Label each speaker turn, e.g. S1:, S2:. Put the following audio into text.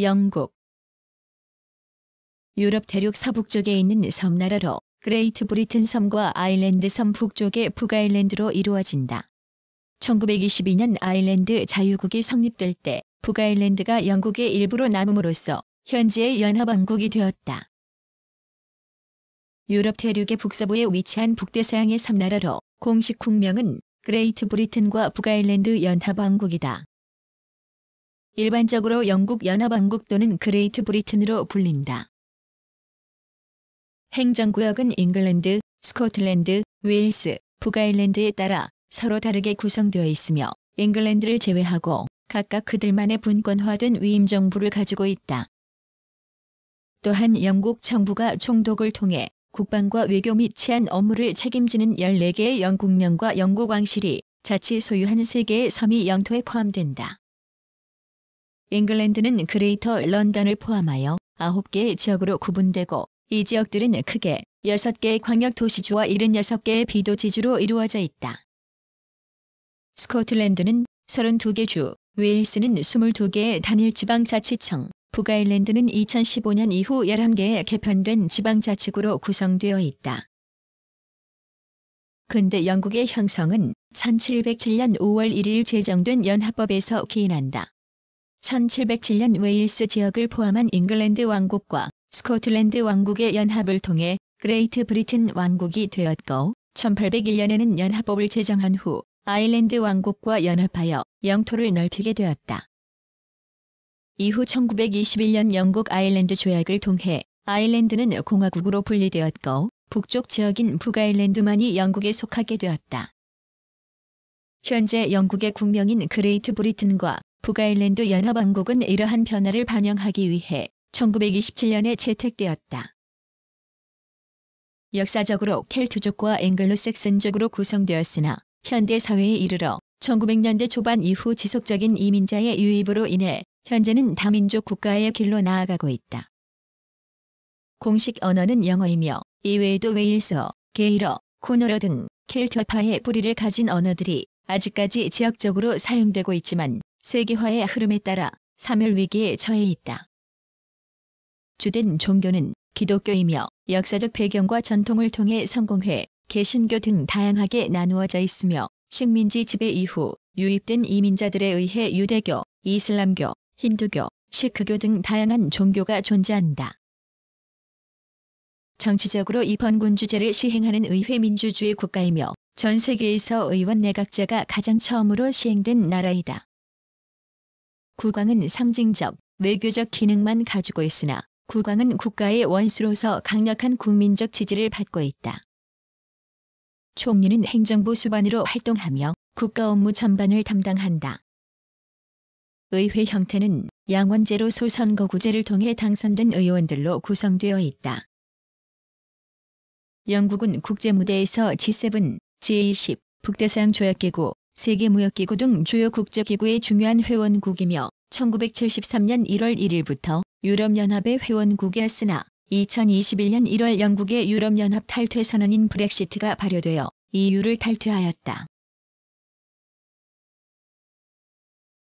S1: 영국 유럽 대륙 서북쪽에 있는 섬나라로 그레이트 브리튼 섬과 아일랜드 섬 북쪽의 북아일랜드로 이루어진다. 1922년 아일랜드 자유국이 성립될 때 북아일랜드가 영국의 일부로 남음으로써 현재의 연합왕국이 되었다. 유럽 대륙의 북서부에 위치한 북대서양의 섬나라로 공식 국명은 그레이트 브리튼과 북아일랜드 연합왕국이다. 일반적으로 영국 연합왕국 또는 그레이트 브리튼으로 불린다. 행정구역은 잉글랜드, 스코틀랜드, 웨일스, 북아일랜드에 따라 서로 다르게 구성되어 있으며 잉글랜드를 제외하고 각각 그들만의 분권화된 위임 정부를 가지고 있다. 또한 영국 정부가 총독을 통해 국방과 외교 및 치안 업무를 책임지는 14개의 영국령과 영국 왕실이 자치 소유한 3개의 섬이 영토에 포함된다. 잉글랜드는 그레이터 런던을 포함하여 9개의 지역으로 구분되고 이 지역들은 크게 6개의 광역도시주와 76개의 비도지주로 이루어져 있다. 스코틀랜드는 32개 주, 웨일스는 22개의 단일 지방자치청, 북아일랜드는 2015년 이후 11개의 개편된 지방자치구로 구성되어 있다. 근대 영국의 형성은 1707년 5월 1일 제정된 연합법에서 기인한다. 1707년 웨일스 지역을 포함한 잉글랜드 왕국과 스코틀랜드 왕국의 연합을 통해 그레이트 브리튼 왕국이 되었고 1801년에는 연합법을 제정한 후 아일랜드 왕국과 연합하여 영토를 넓히게 되었다. 이후 1921년 영국 아일랜드 조약을 통해 아일랜드는 공화국으로 분리되었고 북쪽 지역인 북아일랜드만이 영국에 속하게 되었다. 현재 영국의 국명인 그레이트 브리튼과 북아일랜드 연합왕국은 이러한 변화를 반영하기 위해 1927년에 채택되었다. 역사적으로 켈트족과 앵글로색슨족으로 구성되었으나 현대 사회에 이르러 1900년대 초반 이후 지속적인 이민자의 유입으로 인해 현재는 다민족 국가의 길로 나아가고 있다. 공식 언어는 영어이며 이외에도 웨일서 게일어, 코노러등 켈트파의 뿌리를 가진 언어들이 아직까지 지역적으로 사용되고 있지만 세계화의 흐름에 따라 사멸 위기에 처해 있다. 주된 종교는 기독교이며 역사적 배경과 전통을 통해 성공회, 개신교 등 다양하게 나누어져 있으며 식민지 지배 이후 유입된 이민자들에 의해 유대교, 이슬람교, 힌두교, 시크교 등 다양한 종교가 존재한다. 정치적으로 입헌군주제를 시행하는 의회 민주주의 국가이며 전 세계에서 의원 내각제가 가장 처음으로 시행된 나라이다. 국왕은 상징적, 외교적 기능만 가지고 있으나 국왕은 국가의 원수로서 강력한 국민적 지지를 받고 있다. 총리는 행정부 수반으로 활동하며 국가 업무 전반을 담당한다. 의회 형태는 양원제로 소선거구제를 통해 당선된 의원들로 구성되어 있다. 영국은 국제무대에서 G7, G20, 북대서양 조약기구, 세계무역기구 등 주요 국제기구의 중요한 회원국이며 1973년 1월 1일부터 유럽연합의 회원국이었으나 2021년 1월 영국의 유럽연합 탈퇴 선언인 브렉시트가 발효되어 EU를 탈퇴하였다.